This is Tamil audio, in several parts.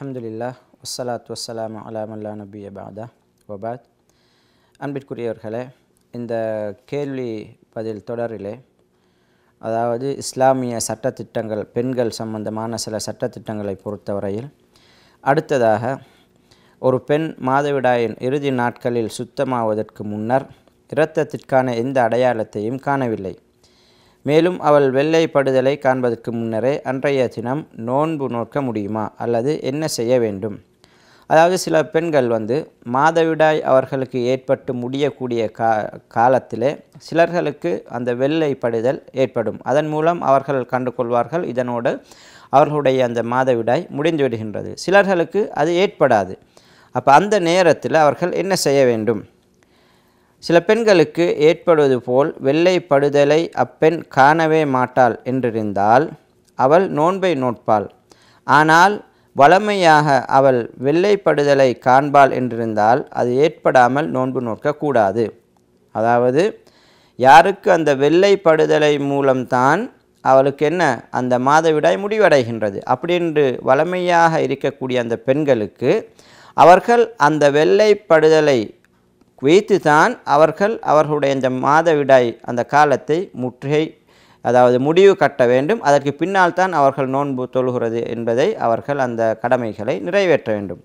அலமதுல்லா வசலாத் வசலாம் அலாமல்லா நபி அபாதா ஒபாத் அன்பிற்குரியவர்களே இந்த கேள்வி பதில் தொடரிலே அதாவது இஸ்லாமிய சட்டத்திட்டங்கள் பெண்கள் சம்பந்தமான சில சட்டத்திட்டங்களை பொறுத்தவரையில் அடுத்ததாக ஒரு பெண் மாதவிடாயின் இறுதி நாட்களில் சுத்தமாவதற்கு முன்னர் இரத்தத்திற்கான எந்த அடையாளத்தையும் காணவில்லை மேலும் அவள் வெள்ளைப்படுதலை காண்பதற்கு முன்னரே அன்றைய தினம் நோன்பு நோக்க முடியுமா அல்லது என்ன செய்ய வேண்டும் அதாவது சில பெண்கள் வந்து மாதவிடாய் அவர்களுக்கு ஏற்பட்டு முடியக்கூடிய கா காலத்திலே சிலர்களுக்கு அந்த வெள்ளைப்படுதல் ஏற்படும் அதன் மூலம் அவர்கள் கண்டு கொள்வார்கள் இதனோடு அவர்களுடைய அந்த மாதவிடாய் முடிந்து விடுகின்றது சிலர்களுக்கு அது ஏற்படாது அப்போ அந்த நேரத்தில் அவர்கள் என்ன செய்ய வேண்டும் சில பெண்களுக்கு ஏற்படுவது போல் வெள்ளை படுதலை அப்பெண் காணவே மாட்டாள் என்றிருந்தால் அவள் நோன்பை நோட்பாள் ஆனால் வளமையாக அவள் வெள்ளைப்படுதலை காண்பாள் என்றிருந்தால் அது ஏற்படாமல் நோன்பு நோக்கக்கூடாது அதாவது யாருக்கு அந்த வெள்ளைப்படுதலை மூலம்தான் அவளுக்கு என்ன அந்த மாதவிடாய் முடிவடைகின்றது அப்படின்று வளமையாக இருக்கக்கூடிய அந்த பெண்களுக்கு அவர்கள் அந்த வெள்ளைப்படுதலை குவித்து தான் அவர்கள் அவர்களுடைய இந்த மாதவிடாய் அந்த காலத்தை முற்றுகை அதாவது முடிவு கட்ட வேண்டும் அதற்கு பின்னால் தான் அவர்கள் நோன்பு தொழுகிறது என்பதை அவர்கள் அந்த கடமைகளை நிறைவேற்ற வேண்டும்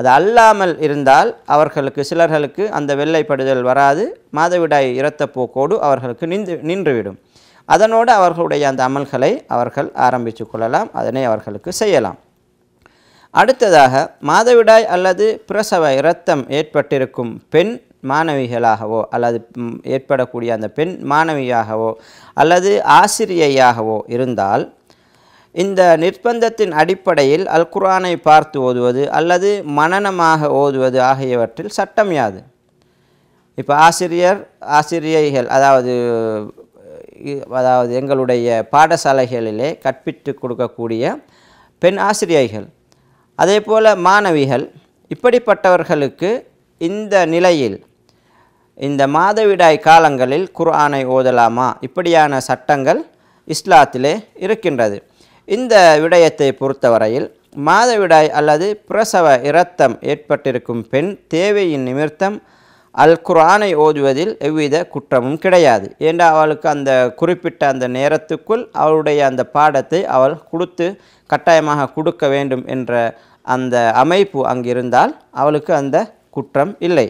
அது அல்லாமல் இருந்தால் அவர்களுக்கு சிலர்களுக்கு அந்த வெள்ளைப்படுதல் வராது மாதவிடாய் இரத்தப்போக்கோடு அவர்களுக்கு நின்று நின்றுவிடும் அதனோடு அவர்களுடைய அந்த அமல்களை அவர்கள் ஆரம்பித்து கொள்ளலாம் அதனை அவர்களுக்கு செய்யலாம் அடுத்ததாக மாதவிடாய் அல்லது பிரசவ இரத்தம் ஏற்பட்டிருக்கும் பெண் மாணவிகளாகவோ அல்லது ஏற்படக்கூடிய அந்த பெண் மாணவியாகவோ அல்லது ஆசிரியையாகவோ இருந்தால் இந்த நிர்பந்தத்தின் அடிப்படையில் அல் குரானை பார்த்து ஓதுவது அல்லது மனநமாக ஓதுவது ஆகியவற்றில் சட்டம் யாது இப்போ ஆசிரியர் ஆசிரியைகள் அதாவது அதாவது எங்களுடைய பாடசாலைகளிலே கற்பித்து கொடுக்கக்கூடிய பெண் ஆசிரியைகள் அதே போல் மாணவிகள் இப்படிப்பட்டவர்களுக்கு இந்த நிலையில் இந்த மாதவிடாய் காலங்களில் குர்ஆனை ஓதலாமா இப்படியான சட்டங்கள் இஸ்லாத்திலே இருக்கின்றது இந்த விடயத்தை பொறுத்தவரையில் மாதவிடாய் அல்லது பிரசவ இரத்தம் ஏற்பட்டிருக்கும் பெண் தேவையின் நிமித்தம் அல் குர்ஆனை ஓதுவதில் எவ்வித குற்றமும் கிடையாது ஏன்னா அவளுக்கு அந்த குறிப்பிட்ட அந்த நேரத்துக்குள் அவளுடைய அந்த பாடத்தை அவள் கொடுத்து கட்டாயமாக கொடுக்க வேண்டும் என்ற அந்த அமைப்பு அங்கிருந்தால் அவளுக்கு அந்த குற்றம் இல்லை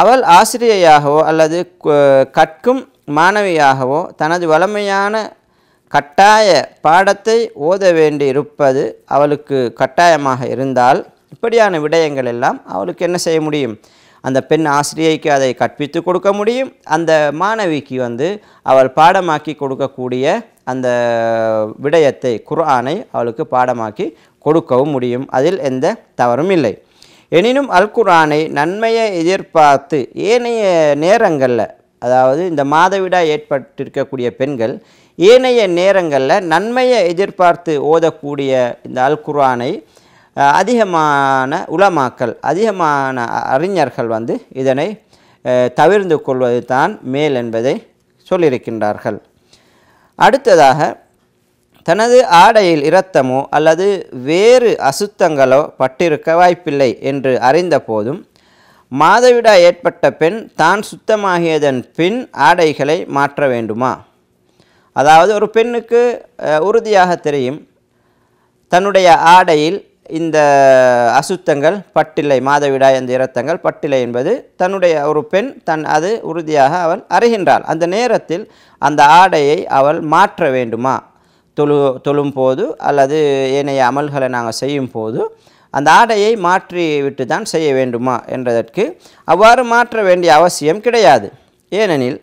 அவள் ஆசிரியையாகவோ அல்லது கற்கும் மாணவியாகவோ தனது வளமையான கட்டாய பாடத்தை ஓத வேண்டி இருப்பது அவளுக்கு கட்டாயமாக இருந்தால் இப்படியான விடயங்கள் எல்லாம் அவளுக்கு என்ன செய்ய முடியும் அந்த பெண் ஆசிரியைக்கு அதை கற்பித்து கொடுக்க முடியும் அந்த மாணவிக்கு வந்து அவள் பாடமாக்கி கொடுக்கக்கூடிய அந்த விடயத்தை குர்ஆனை அவளுக்கு பாடமாக்கி கொடுக்கவும் முடியும் அதில் எந்த தவறும் இல்லை எனினும் அல் குர்ஆனை நன்மையை எதிர்பார்த்து ஏனைய நேரங்களில் அதாவது இந்த மாதவிடா ஏற்பட்டிருக்கக்கூடிய பெண்கள் ஏனைய நேரங்களில் நன்மையை எதிர்பார்த்து ஓதக்கூடிய இந்த அல் குர்ஆனை அதிகமான உலமாக்கல் அதிகமான அறிஞர்கள் வந்து இதனை தவிர்ந்து கொள்வது தான் மேல் என்பதை சொல்லியிருக்கின்றார்கள் அடுத்ததாக தனது ஆடையில் இரத்தமோ அல்லது வேறு அசுத்தங்களோ பட்டிருக்க வாய்ப்பில்லை என்று அறிந்த போதும் மாதவிடா ஏற்பட்ட பெண் தான் சுத்தமாகியதன் பின் ஆடைகளை மாற்ற வேண்டுமா அதாவது ஒரு பெண்ணுக்கு உறுதியாக தெரியும் தன்னுடைய ஆடையில் இந்த அசுத்தங்கள் பட்டிலை மாதவிடாய் அந்த இரத்தங்கள் பட்டிலை என்பது தன்னுடைய ஒரு பெண் தன் அது உறுதியாக அவள் அறிகின்றாள் அந்த நேரத்தில் அந்த ஆடையை அவள் மாற்ற வேண்டுமா தொழு தொழும் போது அல்லது ஏனைய அமல்களை நாங்கள் செய்யும் போது அந்த ஆடையை மாற்றி விட்டு தான் செய்ய வேண்டுமா என்றதற்கு அவ்வாறு மாற்ற வேண்டிய அவசியம் கிடையாது ஏனெனில்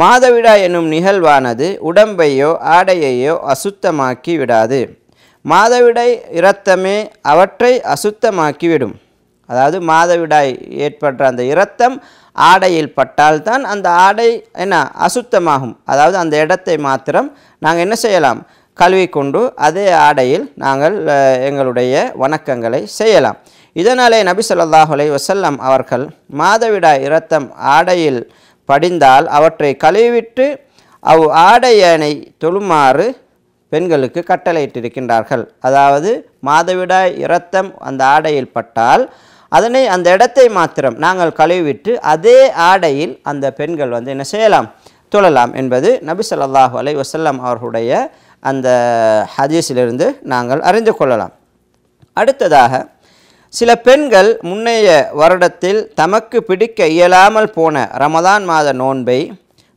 மாதவிடா எனும் நிகழ்வானது உடம்பையோ ஆடையையோ அசுத்தமாக்கி விடாது மாதவிடாய் இரத்தமே அவற்றை அசுத்தமாக்கிவிடும் அதாவது மாதவிடாய் ஏற்படுற அந்த இரத்தம் ஆடையில் பட்டால்தான் அந்த ஆடை என்ன அசுத்தமாகும் அதாவது அந்த இடத்தை மாத்திரம் நாங்கள் என்ன செய்யலாம் கழுவி கொண்டு அதே ஆடையில் நாங்கள் எங்களுடைய வணக்கங்களை செய்யலாம் இதனாலே நபி சொல்லாஹ் அலை வசல்லம் அவர்கள் மாதவிடாய் இரத்தம் ஆடையில் படிந்தால் அவற்றை கழுவிவிட்டு அவ் ஆடையனை தொழுமாறு பெண்களுக்கு கட்டளையிட்டிருக்கின்றார்கள் அதாவது மாதவிடாய் இரத்தம் அந்த ஆடையில் பட்டால் அதனை அந்த இடத்தை மாத்திரம் நாங்கள் கழுவிட்டு அதே ஆடையில் அந்த பெண்கள் வந்து என்ன செய்யலாம் தொழலாம் என்பது நபி சொல்லாஹு அலை வசல்லாம் அவர்களுடைய அந்த ஹதீஸிலிருந்து நாங்கள் அறிந்து கொள்ளலாம் அடுத்ததாக சில பெண்கள் முன்னைய வருடத்தில் தமக்கு பிடிக்க இயலாமல் போன ரமதான் மாத நோன்பை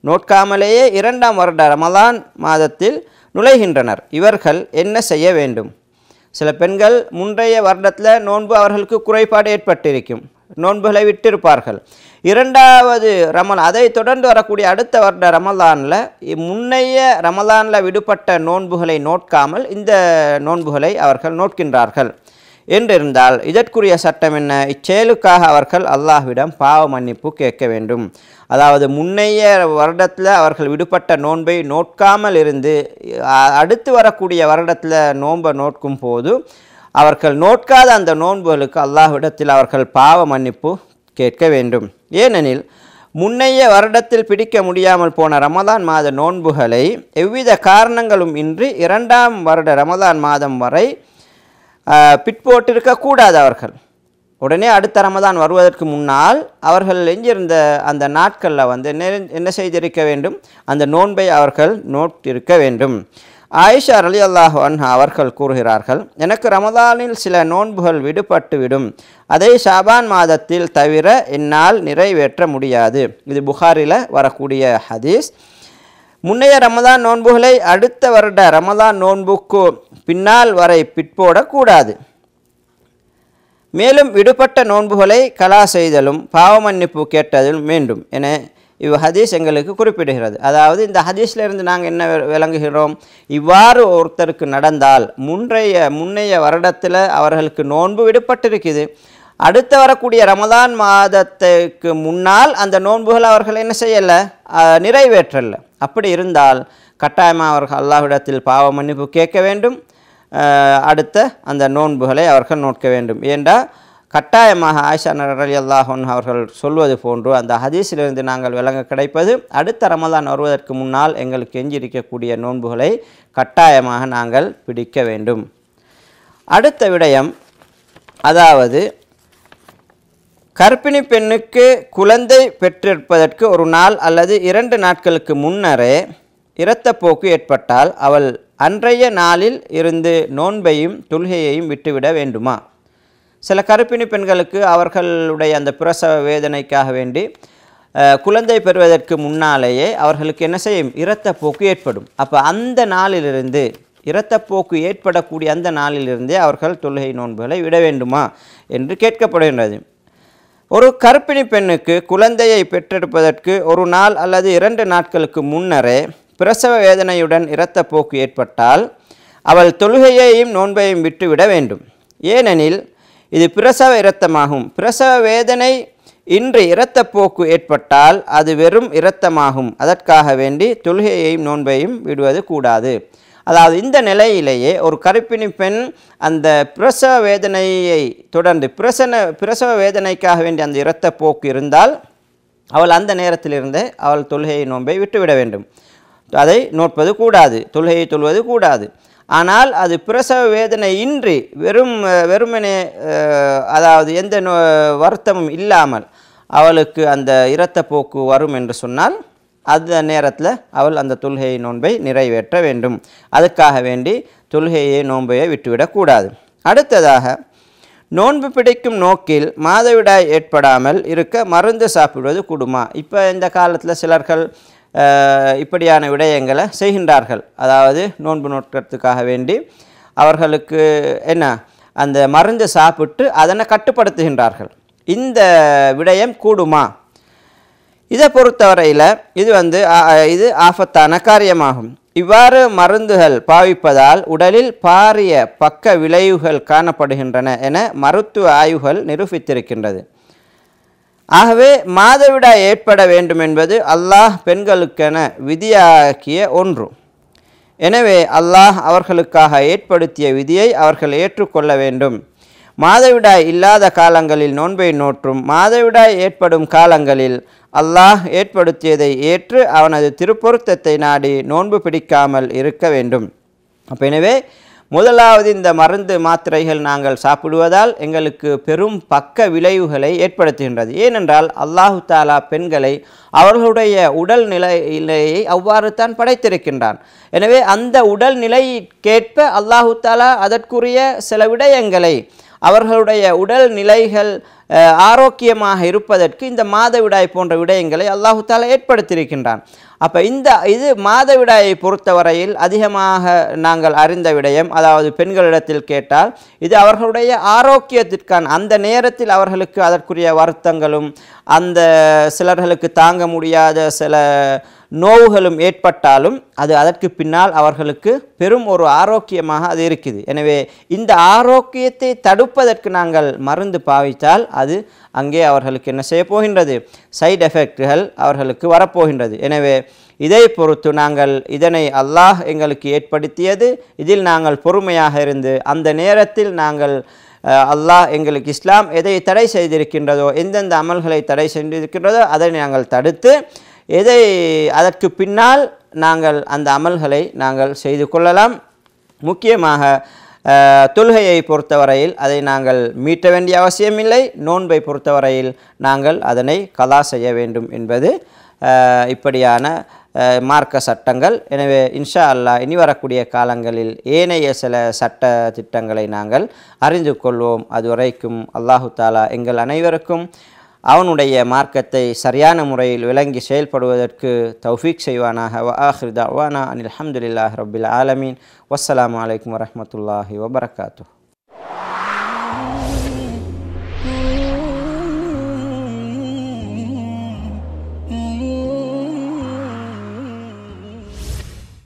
நோட்காமலேயே இரண்டாம் வருட ரமதான் மாதத்தில் நுழைகின்றனர் இவர்கள் என்ன செய்ய வேண்டும் சில பெண்கள் முந்தைய வருடத்தில் நோன்பு அவர்களுக்கு குறைபாடு ஏற்பட்டிருக்கும் நோன்புகளை விட்டிருப்பார்கள் இரண்டாவது ரமல் அதை தொடர்ந்து வரக்கூடிய அடுத்த வருட ரமலானில் முன்னைய ரமலானில் விடுபட்ட நோன்புகளை நோட்காமல் இந்த நோன்புகளை அவர்கள் நோட்கின்றார்கள் என்றிருந்தால் இதற்குரிய சட்டம் என்ன இச்செயலுக்காக அவர்கள் அல்லாஹ்விடம் பாவ மன்னிப்பு கேட்க வேண்டும் அதாவது முன்னைய வருடத்தில் அவர்கள் விடுபட்ட நோன்பை நோட்காமல் இருந்து அடுத்து வரக்கூடிய வருடத்தில் நோன்பை நோட்கும் போது அவர்கள் நோட்காத அந்த நோன்புகளுக்கு அல்லாஹ்விடத்தில் அவர்கள் பாவ மன்னிப்பு கேட்க வேண்டும் ஏனெனில் முன்னைய வருடத்தில் பிடிக்க முடியாமல் போன ரமதான் மாத நோன்புகளை எவ்வித காரணங்களும் இன்றி இரண்டாம் வருட ரமதான் மாதம் வரை பிற்போட்டிருக்கக்கூடாது அவர்கள் உடனே அடுத்த ரமதான் வருவதற்கு முன்னால் அவர்கள் எஞ்சிருந்த அந்த நாட்களில் வந்து என்ன செய்திருக்க வேண்டும் அந்த நோன்பை அவர்கள் நோட்டிருக்க வேண்டும் ஆயிஷா அலி அல்லாஹ் அவர்கள் கூறுகிறார்கள் எனக்கு ரமதானில் சில நோன்புகள் விடுபட்டுவிடும் அதை ஷாபான் மாதத்தில் தவிர என்னால் நிறைவேற்ற முடியாது இது புகாரில் வரக்கூடிய ஹதீஸ் முன்னைய ரமதான் நோன்புகளை அடுத்த வருட ரமதான் நோன்புக்கு பின்னால் வரை பிற்போடக்கூடாது மேலும் விடுபட்ட நோன்புகளை கலா செய்தலும் பாவமன்னிப்பு கேட்டதும் வேண்டும் என இவ் ஹதீஸ் எங்களுக்கு குறிப்பிடுகிறது அதாவது இந்த ஹதீஸ்லேருந்து நாங்கள் என்ன விளங்குகிறோம் இவ்வாறு ஒருத்தருக்கு நடந்தால் முன்றைய முன்னைய வருடத்தில் அவர்களுக்கு நோன்பு விடுபட்டிருக்குது அடுத்து வரக்கூடிய ரமதான் மாதத்துக்கு முன்னால் அந்த நோன்புகள் அவர்கள் என்ன செய்யலை நிறைவேற்றல அப்படி இருந்தால் கட்டாயமாக அவர்கள் அல்லாஹிடத்தில் பாவ மன்னிப்பு கேட்க வேண்டும் அடுத்த அந்த நோன்புகளை அவர்கள் நோக்க வேண்டும் ஏண்டா கட்டாயமாக ஆயிஷா நரலி அல்லாஹன் அவர்கள் சொல்வது போன்று அந்த ஹதீஸிலிருந்து நாங்கள் விளங்க கிடைப்பது அடுத்த ரமதான் வருவதற்கு முன்னால் எங்களுக்கு எஞ்சிருக்கக்கூடிய நோன்புகளை கட்டாயமாக நாங்கள் பிடிக்க வேண்டும் அடுத்த விடயம் அதாவது கர்ப்பிணி பெண்ணுக்கு குழந்தை பெற்றிருப்பதற்கு ஒரு நாள் அல்லது இரண்டு நாட்களுக்கு முன்னரே இரத்தப்போக்கு ஏற்பட்டால் அவள் அன்றைய நாளில் இருந்து நோன்பையும் தொல்கையையும் விட்டுவிட வேண்டுமா சில கருப்பிணி பெண்களுக்கு அவர்களுடைய அந்த பிரசவ வேதனைக்காக வேண்டி குழந்தை பெறுவதற்கு முன்னாலேயே அவர்களுக்கு என்ன செய்யும் இரத்தப்போக்கு ஏற்படும் அப்போ அந்த நாளிலிருந்து இரத்தப்போக்கு ஏற்படக்கூடிய அந்த நாளிலிருந்தே அவர்கள் தொழுகை நோன்புகளை விட வேண்டுமா என்று கேட்கப்படுகின்றது ஒரு கர்ப்பிணி பெண்ணுக்கு குழந்தையை பெற்றெடுப்பதற்கு ஒரு நாள் அல்லது இரண்டு நாட்களுக்கு முன்னரே பிரசவ வேதனையுடன் இரத்த போக்கு ஏற்பட்டால் அவள் தொழுகையையும் நோன்பையும் விட்டுவிட வேண்டும் ஏனெனில் இது பிரசவ இரத்தமாகும் பிரசவ வேதனை இன்று இரத்தப்போக்கு ஏற்பட்டால் அது வெறும் இரத்தமாகும் அதற்காக வேண்டி தொழுகையையும் நோன்பையும் விடுவது கூடாது அதாவது இந்த நிலையிலேயே ஒரு கருப்பிணி பெண் அந்த பிரசவ வேதனையை தொடர்ந்து பிரசன பிரசவ வேதனைக்காக வேண்டிய அந்த இரத்த போக்கு இருந்தால் அவள் அந்த நேரத்திலிருந்தே அவள் தொழுகையை நோன்பை விட்டுவிட வேண்டும் அதை நோட்பது கூடாது தொழுகையை தொழுவது கூடாது ஆனால் அது பிரசவ வேதனை இன்றி வெறும் வெறுமனே அதாவது எந்த வருத்தமும் இல்லாமல் அவளுக்கு அந்த இரத்த போக்கு வரும் என்று சொன்னால் அந்த நேரத்தில் அவள் அந்த தொல்கையை நோன்பை நிறைவேற்ற வேண்டும் அதுக்காக வேண்டி தொல்கையை நோன்பையை விட்டுவிடக்கூடாது அடுத்ததாக நோன்பு பிடிக்கும் நோக்கில் மாதவிடாய் ஏற்படாமல் இருக்க மருந்து சாப்பிடுவது கூடுமா இப்போ இந்த காலத்தில் சிலர்கள் இப்படியான விடயங்களை செய்கின்றார்கள் அதாவது நோன்பு நோக்கிறதுக்காக வேண்டி அவர்களுக்கு என்ன அந்த மருந்து சாப்பிட்டு அதனை கட்டுப்படுத்துகின்றார்கள் இந்த விடயம் கூடுமா இதை பொறுத்தவரையில் இது வந்து இது ஆபத்தான காரியமாகும் இவ்வாறு மருந்துகள் பாவிப்பதால் உடலில் பாரிய பக்க விளைவுகள் காணப்படுகின்றன என மருத்துவ ஆய்வுகள் நிரூபித்திருக்கின்றது ஆகவே மாதவிடா ஏற்பட வேண்டும் என்பது அல்லாஹ் பெண்களுக்கென விதியாக்கிய ஒன்று எனவே அல்லாஹ் அவர்களுக்காக ஏற்படுத்திய விதியை அவர்கள் ஏற்றுக்கொள்ள வேண்டும் மாதவிடாய் இல்லாத காலங்களில் நோன்பை நோற்றும் மாதவிடாய் ஏற்படும் காலங்களில் அல்லாஹ் ஏற்படுத்தியதை ஏற்று அவனது திருப்பொருத்தத்தை நாடி நோன்பு பிடிக்காமல் இருக்க வேண்டும் அப்போ எனவே முதலாவது இந்த மருந்து மாத்திரைகள் நாங்கள் சாப்பிடுவதால் எங்களுக்கு பெரும் பக்க விளைவுகளை ஏற்படுத்துகின்றது ஏனென்றால் அல்லாஹு தாலா பெண்களை அவர்களுடைய உடல் நிலையை அவ்வாறு தான் படைத்திருக்கின்றான் எனவே அந்த உடல் நிலைக்கேற்ப அல்லாஹு தாலா அதற்குரிய சில விடயங்களை அவர்களுடைய உடல் நிலைகள் ஆரோக்கியமாக இருப்பதற்கு இந்த மாதவிடாய் போன்ற விடயங்களை அல்லாஹு தாலா ஏற்படுத்தியிருக்கின்றான் அப்போ இந்த இது மாதவிடாயை பொறுத்தவரையில் அதிகமாக நாங்கள் அறிந்த விடயம் அதாவது பெண்களிடத்தில் கேட்டால் இது அவர்களுடைய ஆரோக்கியத்திற்கான அந்த நேரத்தில் அவர்களுக்கு அதற்குரிய வருத்தங்களும் அந்த சிலர்களுக்கு தாங்க முடியாத சில நோவுகளும் ஏற்பட்டாலும் அது அதற்கு பின்னால் அவர்களுக்கு பெரும் ஒரு ஆரோக்கியமாக அது இருக்குது எனவே இந்த ஆரோக்கியத்தை தடுப்பதற்கு நாங்கள் மருந்து பாவித்தால் அது அங்கே அவர்களுக்கு என்ன செய்ய போகின்றது சைடு எஃபெக்ட்கள் அவர்களுக்கு வரப்போகின்றது எனவே இதை பொறுத்து நாங்கள் இதனை அல்லாஹ் எங்களுக்கு ஏற்படுத்தியது இதில் நாங்கள் பொறுமையாக இருந்து அந்த நேரத்தில் நாங்கள் அல்லாஹ் எங்களுக்கு இஸ்லாம் எதை தடை செய்திருக்கின்றதோ எந்தெந்த அமல்களை தடை செய்திருக்கின்றதோ அதை நாங்கள் தடுத்து எதை அதற்கு பின்னால் நாங்கள் அந்த அமல்களை நாங்கள் செய்து கொள்ளலாம் முக்கியமாக தொழுகையை பொறுத்தவரையில் அதை நாங்கள் மீட்ட வேண்டிய அவசியமில்லை நோன்பை பொறுத்தவரையில் நாங்கள் அதனை கதா செய்ய வேண்டும் என்பது இப்படியான மார்க்க சட்டங்கள் எனவே இன்ஷா அல்லா இனி வரக்கூடிய காலங்களில் ஏனைய சில சட்ட திட்டங்களை நாங்கள் அறிந்து கொள்வோம் அதுவரைக்கும் அல்லாஹு தாலா எங்கள் அனைவருக்கும் அவனுடைய மார்க்கத்தை சரியான முறையில் விளங்கி செயல்படுவதற்கு தௌஃபீக் செய்வானாக வ ஆஹிர் தவானா அனில் அஹமதுல்லாஹ் ரபில் ஆலமீன் வஸ்ஸலாம் வலைக்கம் வரமத்துல்லாஹி வபரகாத்து